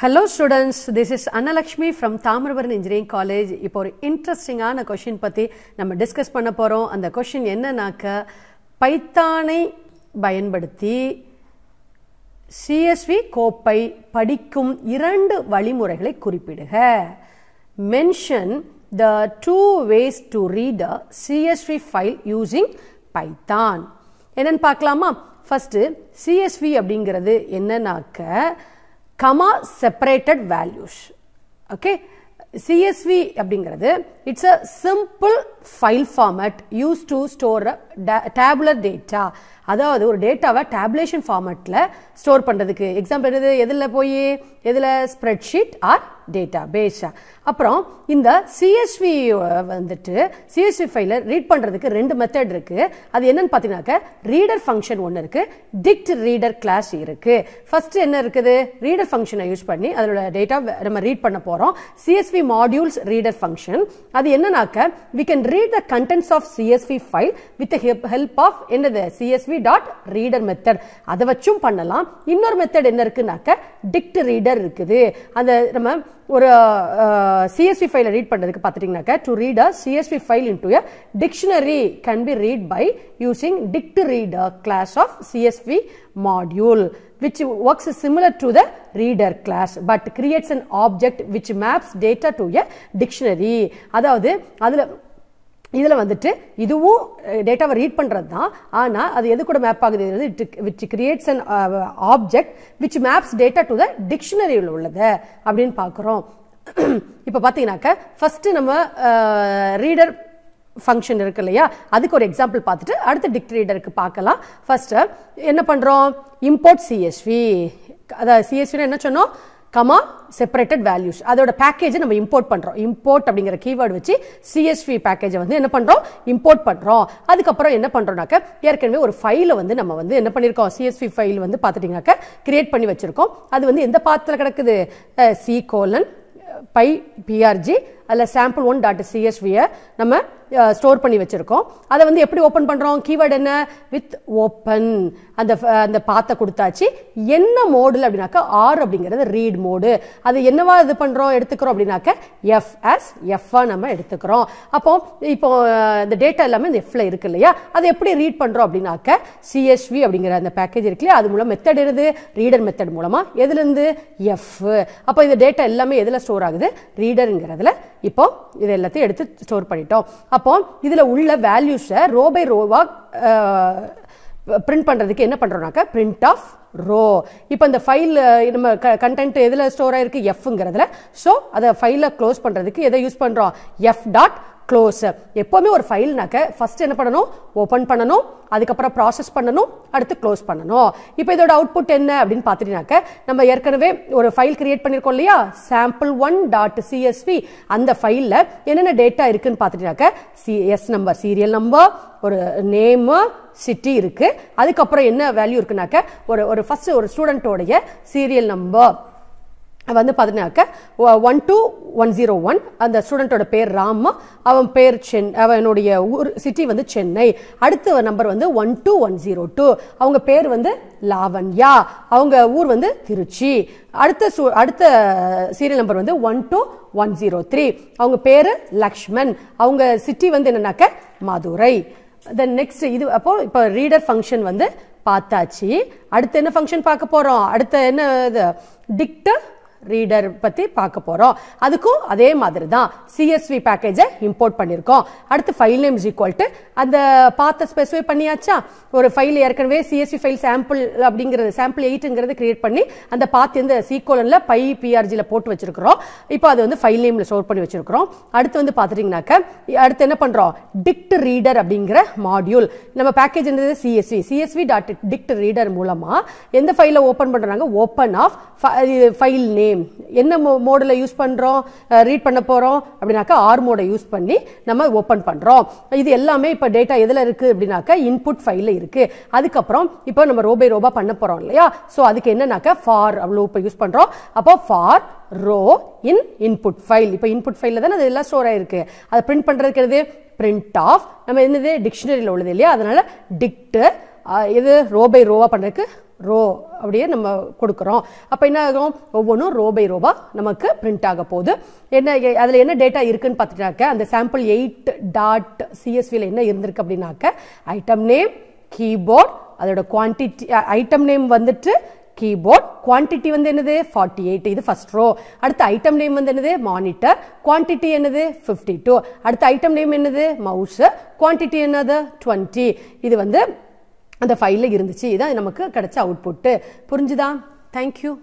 Hello students this is Annalakshmi from Thamirabarani engineering college இப்போ ஒரு இன்ட்ரெஸ்டிங்கான கொஷின் பற்றி நம்ம டிஸ்கஸ் பண்ண போகிறோம் அந்த கொஷின் என்னன்னாக்க பைத்தானை பயன்படுத்தி சிஎஸ்வி கோப்பை படிக்கும் இரண்டு வழிமுறைகளை குறிப்பிடுக mention the two ways to read a CSV file using Python என்னன்னு பார்க்கலாமா ஃபஸ்ட்டு சிஎஸ்வி அப்படிங்கிறது என்னன்னாக்க comma separated values. Okay. CSV it's a simple file format used to store tabular data அதாவது ஒரு டேட்டாவை டேப்லேஷன் ஃபார்மேட்டில் ஸ்டோர் பண்ணுறதுக்கு எக்ஸாம்பிள் எது எதில் போய் எதில் ஸ்ப்ரெட்ஷீட் ஆர் டேட்டா பேஸா அப்புறம் இந்த சிஎஸ்வி வந்துட்டு சிஎஸ்வி ஃபைல ரீட் பண்ணுறதுக்கு ரெண்டு மெத்தட் இருக்குது அது என்னன்னு பார்த்தீங்கன்னாக்க ரீடர் ஃபங்க்ஷன் ஒன்று இருக்குது டிக்ட் ரீடர் கிளாஸ் இருக்குது ஃபஸ்ட்டு என்ன இருக்குது ரீடர் ஃபங்க்ஷனை யூஸ் பண்ணி அதோட டேட்டா நம்ம ரீட் பண்ண போகிறோம் சிஎஸ்வி மாடியூல்ஸ் ரீடர் ஃபங்க்ஷன் அது என்னன்னாக்க we can read the contents of CSV file with help of என்னது சிஎஸ்வி டாட் ரீடர் மெத்தட் அதை வச்சும் பண்ணலாம் இன்னொரு மெத்தட் என்ன இருக்குனாக்க டிக்ட் ரீடர் இருக்குது அந்த நம்ம ஒரு சிஎஸ்பி ஃபைலை ரீட் பண்ணுறதுக்கு பார்த்துட்டிங்கனாக்கா to read a CSV file into a dictionary can be read by using dict reader class of CSV module which works similar to the reader class but creates an object which maps data to a dictionary அதாவது அதில் இதில் வந்துட்டு இதுவும் டேட்டாவை read பண்ணுறது தான் ஆனால் அது எது கூட மேப் ஆகுது it which creates an object which maps data to the டிக்ஷனரியில் உள்ளது அப்படின்னு பார்க்குறோம் இப்போ பார்த்தீங்கன்னாக்க ஃபஸ்ட்டு நம்ம ரீடர் ஃபங்க்ஷன் இருக்கு இல்லையா அதுக்கு ஒரு எக்ஸாம்பிள் பார்த்துட்டு அடுத்த டிக்ட் ரீடருக்கு பார்க்கலாம் ஃபஸ்ட்டு என்ன பண்ணுறோம் இம்போர்ட் சிஎஸ்வி அதாவது சிஎஸ்வின்னு என்ன சொன்னோம் கமா செப்பரேட்டட் வேல்யூஸ் அதோட பேக்கேஜை நம்ம இம்போர்ட் பண்ணுறோம் இம்போர்ட் அப்படிங்கிற கீவேர்டு வச்சு சிஎஸ்வி பேக்கேஜை வந்து என்ன பண்ணுறோம் இம்போர்ட் பண்ணுறோம் அதுக்கப்புறம் என்ன பண்ணுறோம்னாக்க ஏற்கனவே ஒரு ஃபைலை வந்து நம்ம வந்து என்ன பண்ணியிருக்கோம் சிஎஸ்வி ஃபைல் வந்து பார்த்துட்டிங்கனாக்க கிரியேட் பண்ணி வச்சுருக்கோம் அது வந்து எந்த பாத்திரத்தில் கிடக்குது சி கோலன் பை பிஆர்ஜி அதில் சாம்பிள் ஒன் டாட் சிஎஸ்வியை நம்ம ஸ்டோர் பண்ணி வச்சுருக்கோம் அதை வந்து எப்படி ஓப்பன் பண்ணுறோம் கீவேர்டு என்ன வித் ஓப்பன் அந்த அந்த பாத்தை கொடுத்தாச்சு என்ன மோடில் அப்படின்னாக்கா ஆர் அப்படிங்கிறது ரீட் மோடு அது என்னவா இது பண்ணுறோம் எடுத்துக்கிறோம் அப்படின்னாக்க எஃப் எஸ் எஃப்ஆ நம்ம எடுத்துக்கிறோம் அப்போ இப்போ இந்த டேட்டா எல்லாமே இந்த எஃப்ல இருக்கு இல்லையா அதை எப்படி ரீட் பண்ணுறோம் அப்படின்னாக்க சிஎஸ்வி அப்படிங்கிற அந்த பேக்கேஜ் இருக்கு இல்லையா அது மூலம் மெத்தட் எழுது ரீடர் மெத்தட் மூலமாக எதுலேருந்து எஃப் அப்போ இந்த டேட்டா எல்லாமே எதில் ஸ்டோர் ஆகுது ரீடருங்கிறதுல இப்போ இது எல்லாத்தையும் எடுத்து ஸ்டோர் பண்ணிட்டோம் அப்போ இதில் உள்ள வேல்யூஸை ரோ பை ரோவாக பிரிண்ட் பண்ணுறதுக்கு என்ன பண்ணுறோம்னாக்கா பிரிண்ட் ஆஃப் ரோ இப்போ இந்த ஃபைல் நம்ம க கண்டென்ட் எதில் ஸ்டோர் ஆகிருக்கு எஃப்ங்கிறதுல ஸோ அதை ஃபைலை க்ளோஸ் பண்ணுறதுக்கு எதை யூஸ் பண்ணுறோம் எஃப் டாட் க்ளோஸ் எப்போவுமே ஒரு ஃபைல்னாக்க ஃபஸ்ட் என்ன பண்ணணும் ஓப்பன் பண்ணணும் அதுக்கப்புறம் ப்ராசஸ் பண்ணணும் அடுத்து க்ளோஸ் பண்ணணும் இப்போ இதோட அவுட்புட் என்ன அப்படின்னு பார்த்துட்டீங்கனாக்க நம்ம ஏற்கனவே ஒரு ஃபைல் கிரியேட் பண்ணியிருக்கோம் இல்லையா சாம்பிள் ஒன் டாட் சிஎஸ்வி அந்த ஃபைலில் என்னென்ன டேட்டா இருக்குன்னு பார்த்துட்டீங்கனாக்க சிஎஸ் நம்பர் சீரியல் நம்பர் ஒரு நேமு சிட்டி இருக்குது அதுக்கப்புறம் என்ன வேல்யூ இருக்குனாக்க ஒரு ஒரு ஃபஸ்ட்டு ஒரு ஸ்டூடெண்ட்டோடைய சீரியல் நம்பர் வந்து பார்த்தீங்கன்னாக்க one two one zero one அந்த ஸ்டூடெண்ட்டோட பேர் ராமா அவன் பேர் சென் அவனுடைய ஊர் சிட்டி வந்து சென்னை அடுத்த நம்பர் வந்து one two one zero two அவங்க பேர் வந்து லாவண்யா அவங்க ஊர் வந்து திருச்சி அடுத்த அடுத்த சீரியல் நம்பர் வந்து one two one zero three அவங்க பேர் லக்ஷ்மண் அவங்க சிட்டி வந்து என்னன்னாக்க மதுரை தென் நெக்ஸ்ட் இது அப்போ இப்போ ரீடர் ஃபங்க்ஷன் வந்து பார்த்தாச்சு அடுத்து என்ன ஃபங்க்ஷன் பார்க்க போகிறோம் அடுத்த என்ன இது டிக்ட ரீடர் பற்றி பார்க்க போகிறோம் அதுக்கும் அதே மாதிரி தான் சிஎஸ்வி பேக்கேஜை இம்போர்ட் பண்ணியிருக்கோம் அடுத்து ஃபைல் நேம் ஈக்குவல் டு அந்த பார்த்த ஸ்பெசிஃபை பண்ணியாச்சா ஒரு ஃபைல் ஏற்கனவே சிஎஸ்வி ஃபைல் சாம்பிள் அப்படிங்கிறது சாம்பிள் எயிட்டுங்கிறது கிரியேட் பண்ணி அந்த பாத் இந்த சீக்கோலனில் பை பிஆர்ஜியில் போட்டு வச்சிருக்கிறோம் இப்போ அது வந்து ஃபைல் நேமில் ஸ்டோர் பண்ணி வச்சிருக்கிறோம் அடுத்து வந்து பார்த்துட்டிங்கனாக்க அடுத்து என்ன பண்ணுறோம் டிக்ட் ரீடர் அப்படிங்கிற மாடியூல் நம்ம பேக்கேஜ் என்னது CSV CSV dot dict reader மூலமாக எந்த ஃபைலை ஓப்பன் பண்ணுறாங்க ஓப்பன் ஆஃப் ஃபைல் நேம் என்ன மோடில் யூஸ் பண்ணுறோம் ரீட் பண்ண போகிறோம் அப்படின்னாக்கா ஆர் மோடை யூஸ் பண்ணி நம்ம ஓப்பன் பண்ணுறோம் இது எல்லாமே இப்போ டேட்டா எதில் இருக்குது அப்படின்னாக்கா இன்புட் ஃபைலில் இருக்குது அதுக்கப்புறம் இப்போ நம்ம ரோபை ரோபா பண்ண போகிறோம் இல்லையா ஸோ அதுக்கு என்னன்னாக்கா ஃபார் அவ்வளோ இப்போ யூஸ் பண்ணுறோம் அப்போ for row in input file இப்போ இன்புட் ஃபைலில் தானே அது எல்லாம் ஸ்டோர் ஆகிருக்கு அதை பிரிண்ட் பண்ணுறதுக்கு என்னது பிரிண்ட் ஆஃப் நம்ம என்னது டிக்ஷனரியில் உள்ளது இல்லையா அதனால் டிக்ட்டு இது ரோ பை ரோவாக பண்ணுறதுக்கு ரோ அப்படியே நம்ம கொடுக்குறோம் அப்போ என்ன ஆகும் ஒவ்வொன்றும் ரோ பை ரோவாக நமக்கு பிரிண்ட் ஆக போகுது என்ன அதில் என்ன டேட்டா இருக்குன்னு பார்த்துட்டாக்க அந்த சாம்பிள் எயிட் டாட் சிஎஸ்வியில் என்ன இருந்திருக்கு அப்படின்னாக்க ஐட்டம் நேம் கீபோர்ட் அதோட குவான்டிட்டி ஐட்டம் நேம் வந்துட்டு கீபோர்ட் குவான்டிட்டி வந்து என்னது ஃபார்ட்டி எயிட் இது ஃபர்ஸ்ட் ரோ அடுத்த ஐட்டம் நேம் வந்து என்னது மானிட்டர் குவான்டிட்டி என்னது ஃபிஃப்டி டூ அடுத்த ஐட்டம் நேம் என்னது மவுஸு குவான்டிட்டி என்னது டுவெண்ட்டி இது வந்து அந்த ஃபைலில் இருந்துச்சு இதான் நமக்கு அவுட் அவுட்புட்டு புரிஞ்சுதா தேங்க்யூ